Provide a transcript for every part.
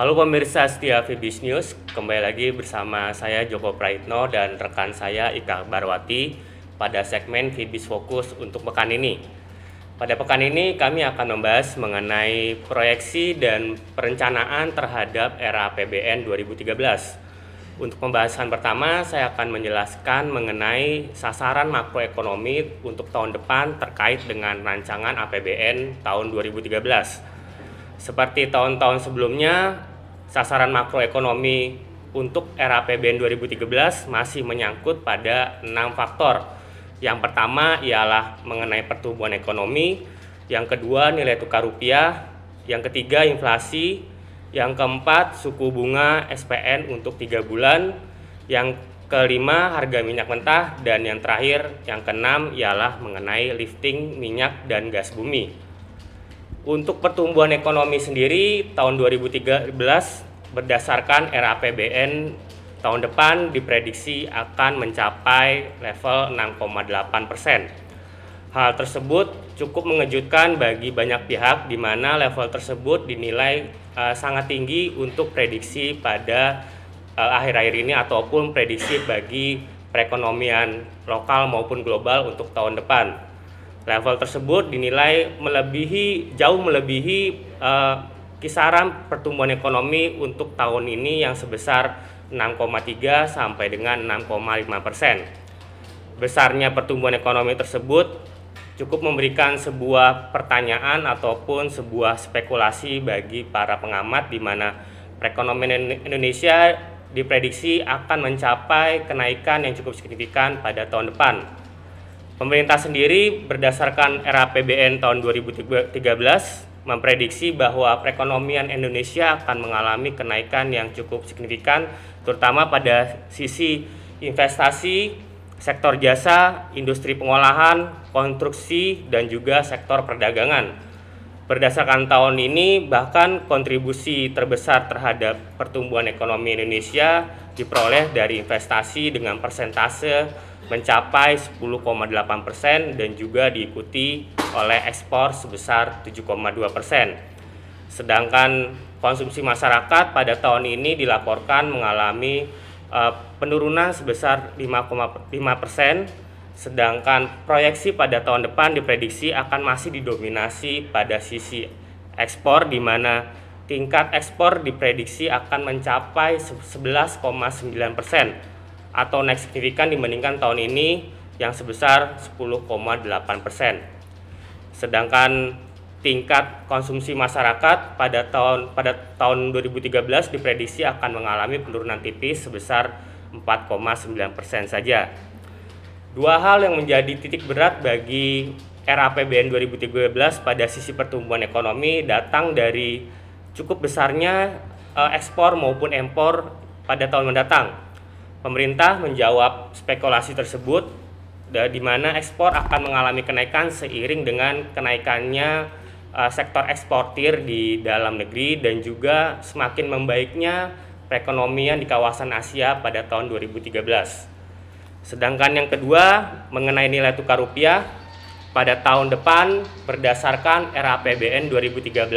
Halo pemirsa setia Fibis News, kembali lagi bersama saya Joko Praitno dan rekan saya Ika Barwati pada segmen Fibis Fokus untuk pekan ini. Pada pekan ini kami akan membahas mengenai proyeksi dan perencanaan terhadap era APBN 2013. Untuk pembahasan pertama, saya akan menjelaskan mengenai sasaran makroekonomi untuk tahun depan terkait dengan rancangan APBN tahun 2013. Seperti tahun-tahun sebelumnya, sasaran makroekonomi untuk era APBN 2013 masih menyangkut pada enam faktor. Yang pertama ialah mengenai pertumbuhan ekonomi, yang kedua nilai tukar rupiah, yang ketiga inflasi, yang keempat suku bunga SPN untuk tiga bulan, yang kelima harga minyak mentah, dan yang terakhir yang keenam ialah mengenai lifting minyak dan gas bumi. Untuk pertumbuhan ekonomi sendiri tahun 2013 berdasarkan RAPBN tahun depan diprediksi akan mencapai level 6,8 persen. Hal tersebut cukup mengejutkan bagi banyak pihak di mana level tersebut dinilai uh, sangat tinggi untuk prediksi pada akhir eh, akhir-akhir ini ataupun prediksi bagi perekonomian lokal maupun global untuk tahun depan. Level tersebut dinilai melebihi jauh melebihi uh, kisaran pertumbuhan ekonomi untuk tahun ini yang sebesar 6,3 sampai dengan 6,5 persen. Besarnya pertumbuhan ekonomi tersebut cukup memberikan sebuah pertanyaan ataupun sebuah spekulasi bagi para pengamat di mana perekonomian Indonesia diprediksi akan mencapai kenaikan yang cukup signifikan pada tahun depan Pemerintah sendiri berdasarkan RAPBN tahun 2013 memprediksi bahwa perekonomian Indonesia akan mengalami kenaikan yang cukup signifikan terutama pada sisi investasi, sektor jasa, industri pengolahan, konstruksi dan juga sektor perdagangan. Berdasarkan tahun ini, bahkan kontribusi terbesar terhadap pertumbuhan ekonomi Indonesia diperoleh dari investasi dengan persentase mencapai 10,8 persen dan juga diikuti oleh ekspor sebesar 7,2 persen. Sedangkan konsumsi masyarakat pada tahun ini dilaporkan mengalami uh, penurunan sebesar 5,5 persen, sedangkan proyeksi pada tahun depan diprediksi akan masih didominasi pada sisi ekspor di mana tingkat ekspor diprediksi akan mencapai 11,9 persen atau naik signifikan dibandingkan tahun ini yang sebesar 10,8 persen. Sedangkan tingkat konsumsi masyarakat pada tahun pada tahun 2013 diprediksi akan mengalami penurunan tipis sebesar 4,9 persen saja. Dua hal yang menjadi titik berat bagi RAPBN 2013 pada sisi pertumbuhan ekonomi datang dari cukup besarnya eh, ekspor maupun impor pada tahun mendatang Pemerintah menjawab spekulasi tersebut di mana ekspor akan mengalami kenaikan seiring dengan kenaikannya eh, sektor eksportir di dalam negeri dan juga semakin membaiknya perekonomian di kawasan Asia pada tahun 2013. Sedangkan yang kedua mengenai nilai tukar rupiah pada tahun depan berdasarkan RAPBN 2013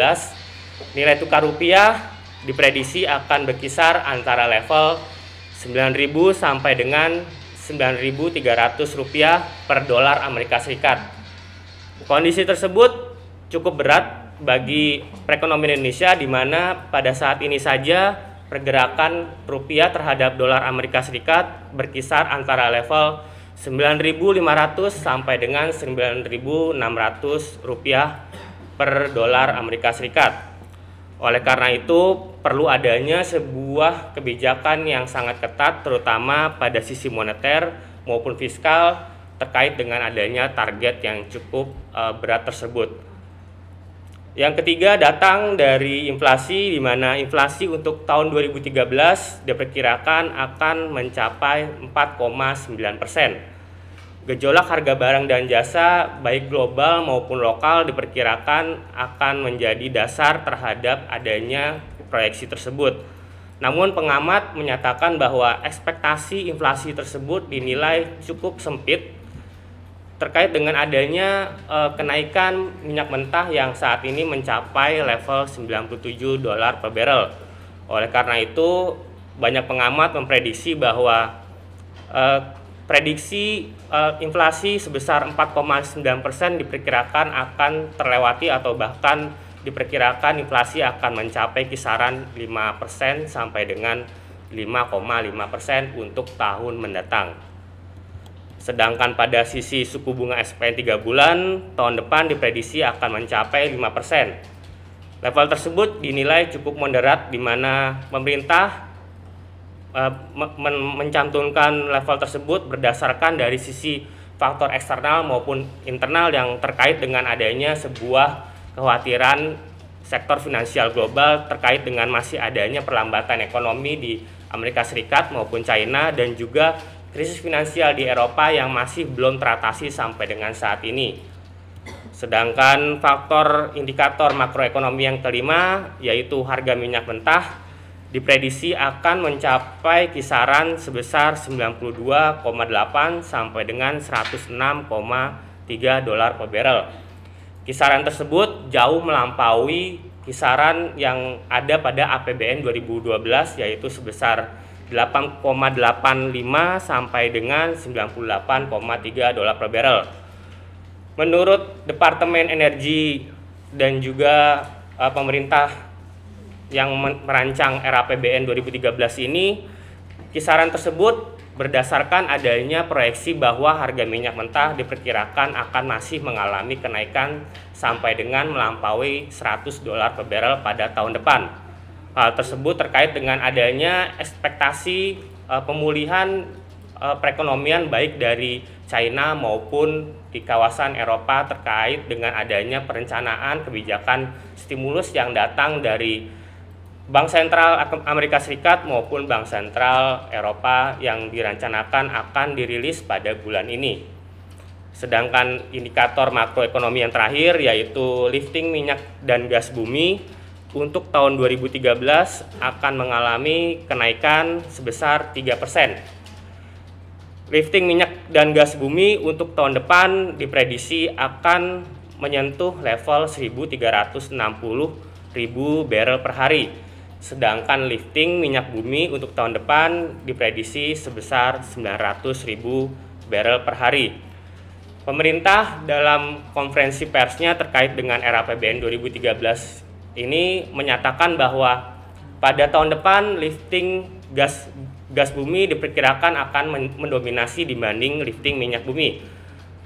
nilai tukar rupiah diprediksi akan berkisar antara level 9.000 sampai dengan 9.300 rupiah per dolar Amerika Serikat. Kondisi tersebut cukup berat bagi perekonomian Indonesia di mana pada saat ini saja pergerakan rupiah terhadap dolar Amerika Serikat berkisar antara level 9.500 sampai dengan 9.600 rupiah per dolar Amerika Serikat. Oleh karena itu, perlu adanya sebuah kebijakan yang sangat ketat terutama pada sisi moneter maupun fiskal terkait dengan adanya target yang cukup eh, berat tersebut. Yang ketiga datang dari inflasi di mana inflasi untuk tahun 2013 diperkirakan akan mencapai 4,9 persen Gejolak harga barang dan jasa baik global maupun lokal diperkirakan akan menjadi dasar terhadap adanya proyeksi tersebut. Namun pengamat menyatakan bahwa ekspektasi inflasi tersebut dinilai cukup sempit terkait dengan adanya e, kenaikan minyak mentah yang saat ini mencapai level 97 dolar per barrel. Oleh karena itu, banyak pengamat memprediksi bahwa e, prediksi uh, inflasi sebesar 4,9% diperkirakan akan terlewati atau bahkan diperkirakan inflasi akan mencapai kisaran 5% sampai dengan 5,5% untuk tahun mendatang. Sedangkan pada sisi suku bunga SPN 3 bulan tahun depan diprediksi akan mencapai 5%. Level tersebut dinilai cukup moderat di mana pemerintah Eh, men mencantumkan level tersebut berdasarkan dari sisi faktor eksternal maupun internal yang terkait dengan adanya sebuah kekhawatiran sektor finansial global terkait dengan masih adanya perlambatan ekonomi di Amerika Serikat maupun China dan juga krisis finansial di Eropa yang masih belum teratasi sampai dengan saat ini. Sedangkan faktor indikator makroekonomi yang kelima yaitu harga minyak mentah diprediksi akan mencapai kisaran sebesar 92,8 sampai dengan 106,3 dolar per barrel. Kisaran tersebut jauh melampaui kisaran yang ada pada APBN 2012 yaitu sebesar 8,85 sampai dengan 98,3 dolar per barrel. Menurut Departemen Energi dan juga eh, pemerintah yang merancang RAPBN 2013 ini kisaran tersebut berdasarkan adanya proyeksi bahwa harga minyak mentah diperkirakan akan masih mengalami kenaikan sampai dengan melampaui 100 dolar per barrel pada tahun depan. Hal tersebut terkait dengan adanya ekspektasi uh, pemulihan uh, perekonomian baik dari China maupun di kawasan Eropa terkait dengan adanya perencanaan kebijakan stimulus yang datang dari Bank Sentral Amerika Serikat maupun Bank Sentral Eropa yang dirancanakan akan dirilis pada bulan ini. Sedangkan indikator makroekonomi yang terakhir yaitu lifting minyak dan gas bumi untuk tahun 2013 akan mengalami kenaikan sebesar 3%. Lifting minyak dan gas bumi untuk tahun depan diprediksi akan menyentuh level 1360 ribu barrel per hari Sedangkan lifting minyak bumi untuk tahun depan diprediksi sebesar 900 ribu barrel per hari. Pemerintah dalam konferensi persnya terkait dengan RAPBN 2013 ini menyatakan bahwa pada tahun depan lifting gas gas bumi diperkirakan akan mendominasi dibanding lifting minyak bumi.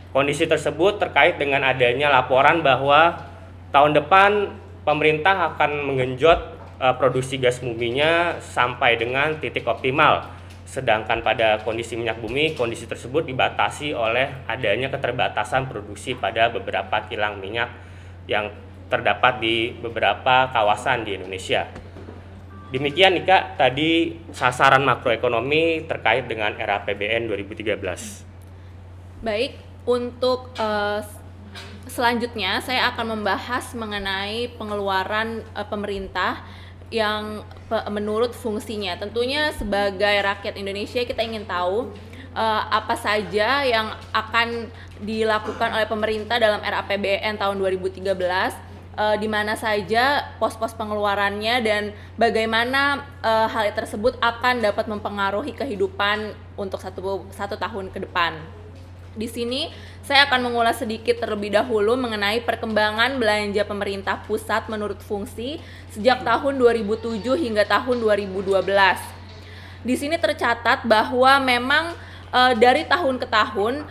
Kondisi tersebut terkait dengan adanya laporan bahwa tahun depan pemerintah akan mengenjot Eh, produksi gas buminya sampai dengan titik optimal. Sedangkan pada kondisi minyak bumi, kondisi tersebut dibatasi oleh adanya keterbatasan produksi pada beberapa kilang minyak yang terdapat di beberapa kawasan di Indonesia. Demikian nih Kak, tadi sasaran makroekonomi terkait dengan RAPBN 2013. Baik, untuk uh, selanjutnya saya akan membahas mengenai pengeluaran uh, pemerintah yang menurut fungsinya. Tentunya sebagai rakyat Indonesia kita ingin tahu uh, apa saja yang akan dilakukan oleh pemerintah dalam RAPBN tahun 2013 uh, eh, di mana saja pos-pos pengeluarannya dan bagaimana uh, hal tersebut akan dapat mempengaruhi kehidupan untuk satu satu tahun ke depan. Di sini saya akan mengulas sedikit terlebih dahulu mengenai perkembangan belanja pemerintah pusat menurut fungsi sejak tahun 2007 hingga tahun 2012. Di sini tercatat bahwa memang e, dari tahun ke tahun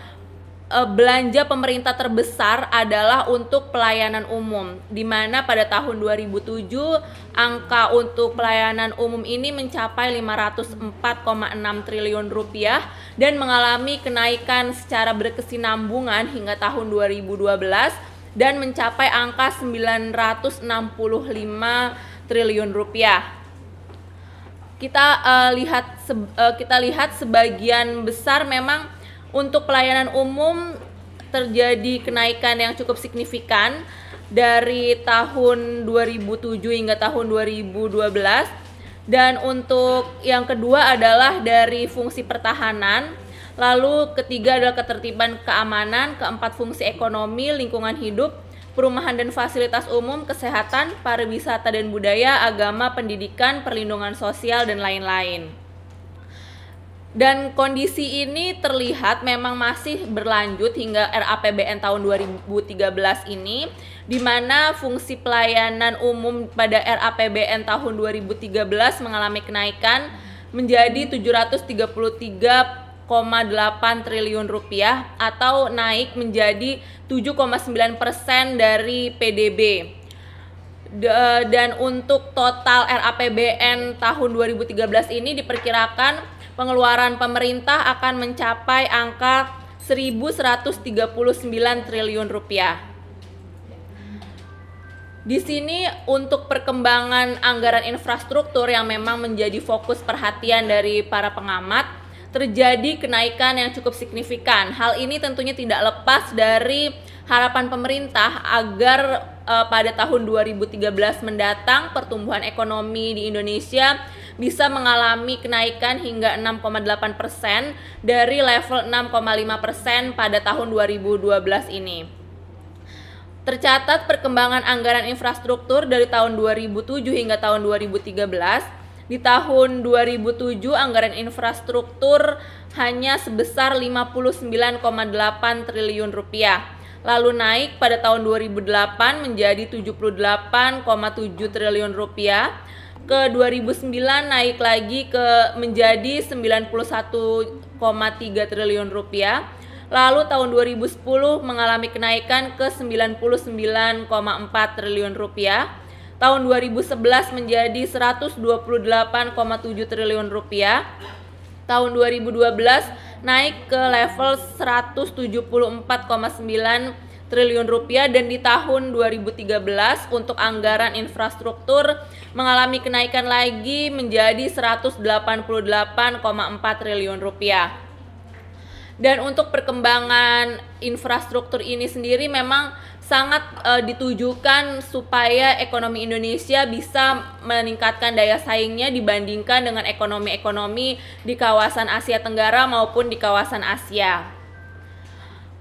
e, belanja pemerintah terbesar adalah untuk pelayanan umum di mana pada tahun 2007 angka untuk pelayanan umum ini mencapai 504,6 triliun rupiah dan mengalami kenaikan secara berkesinambungan hingga tahun 2012 dan mencapai angka 965 triliun rupiah kita uh, lihat se uh, eh, kita lihat sebagian besar memang untuk pelayanan umum terjadi kenaikan yang cukup signifikan dari tahun 2007 hingga tahun 2012 dan untuk yang kedua adalah dari fungsi pertahanan, lalu ketiga adalah ketertiban keamanan, keempat fungsi ekonomi, lingkungan hidup, perumahan dan fasilitas umum, kesehatan, pariwisata dan budaya, agama, pendidikan, perlindungan sosial dan lain-lain dan kondisi ini terlihat memang masih berlanjut hingga RAPBN tahun 2013 ini di mana fungsi pelayanan umum pada RAPBN tahun 2013 mengalami kenaikan menjadi 733,8 triliun rupiah atau naik menjadi 7,9 persen dari PDB dan untuk total RAPBN tahun 2013 ini diperkirakan pengeluaran pemerintah akan mencapai angka 1.139 triliun rupiah. Di sini untuk perkembangan anggaran infrastruktur yang memang menjadi fokus perhatian dari para pengamat terjadi kenaikan yang cukup signifikan. Hal ini tentunya tidak lepas dari harapan pemerintah agar uh, pada tahun 2013 mendatang pertumbuhan ekonomi di Indonesia bisa mengalami kenaikan hingga 6,8 persen dari level 6,5 persen pada tahun 2012 ini. Tercatat perkembangan anggaran infrastruktur dari tahun 2007 hingga tahun 2013. Di tahun 2007 anggaran infrastruktur hanya sebesar 59,8 triliun rupiah lalu naik pada tahun 2008 menjadi 78,7 triliun rupiah ke 2009 naik lagi ke menjadi 91,3 triliun rupiah. Lalu tahun 2010 mengalami kenaikan ke 99,4 triliun rupiah. Tahun 2011 menjadi 128,7 triliun rupiah. Tahun 2012 naik ke level 174,9 triliun rupiah dan di tahun 2013 untuk anggaran infrastruktur mengalami kenaikan lagi menjadi 188,4 triliun rupiah. Dan untuk perkembangan infrastruktur ini sendiri memang sangat e, ditujukan supaya ekonomi Indonesia bisa meningkatkan daya saingnya dibandingkan dengan ekonomi-ekonomi di kawasan Asia Tenggara maupun di kawasan Asia.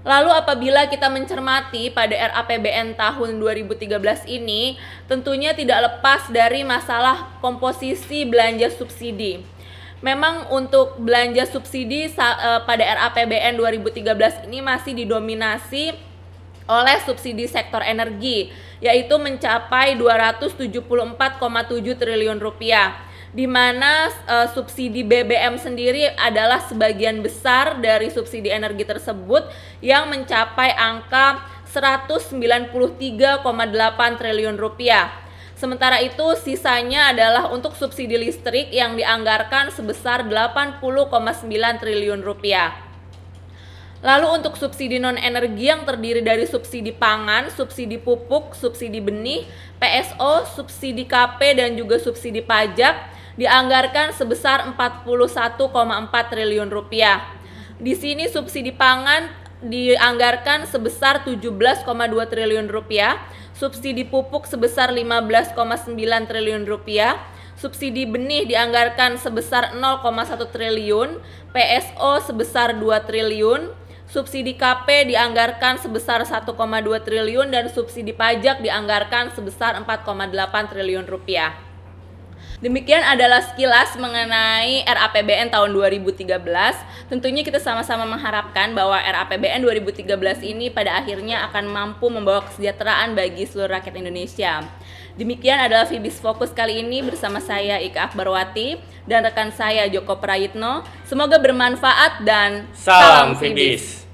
Lalu apabila kita mencermati pada RAPBN tahun 2013 ini, tentunya tidak lepas dari masalah komposisi belanja subsidi. Memang untuk belanja subsidi e, pada RAPBN 2013 ini masih didominasi oleh subsidi sektor energi yaitu mencapai 274,7 triliun rupiah di mana uh, subsidi BBM sendiri adalah sebagian besar dari subsidi energi tersebut yang mencapai angka 193,8 triliun rupiah. Sementara itu sisanya adalah untuk subsidi listrik yang dianggarkan sebesar 80,9 triliun rupiah. Lalu untuk subsidi non-energi yang terdiri dari subsidi pangan, subsidi pupuk, subsidi benih, PSO, subsidi KP dan juga subsidi pajak dianggarkan sebesar 41,4 triliun rupiah. Di sini subsidi pangan dianggarkan sebesar 17,2 triliun rupiah, subsidi pupuk sebesar 15,9 triliun rupiah, subsidi benih dianggarkan sebesar 0,1 triliun, PSO sebesar 2 triliun, subsidi KP dianggarkan sebesar 1,2 triliun dan subsidi pajak dianggarkan sebesar 4,8 triliun rupiah. Demikian adalah sekilas mengenai RAPBN tahun 2013. Tentunya kita sama-sama mengharapkan bahwa RAPBN 2013 ini pada akhirnya akan mampu membawa kesejahteraan bagi seluruh rakyat Indonesia. Demikian adalah Fibis Fokus kali ini bersama saya Ika Akbarwati dan rekan saya Joko Prayitno. Semoga bermanfaat dan salam, salam Fibis. Fibis.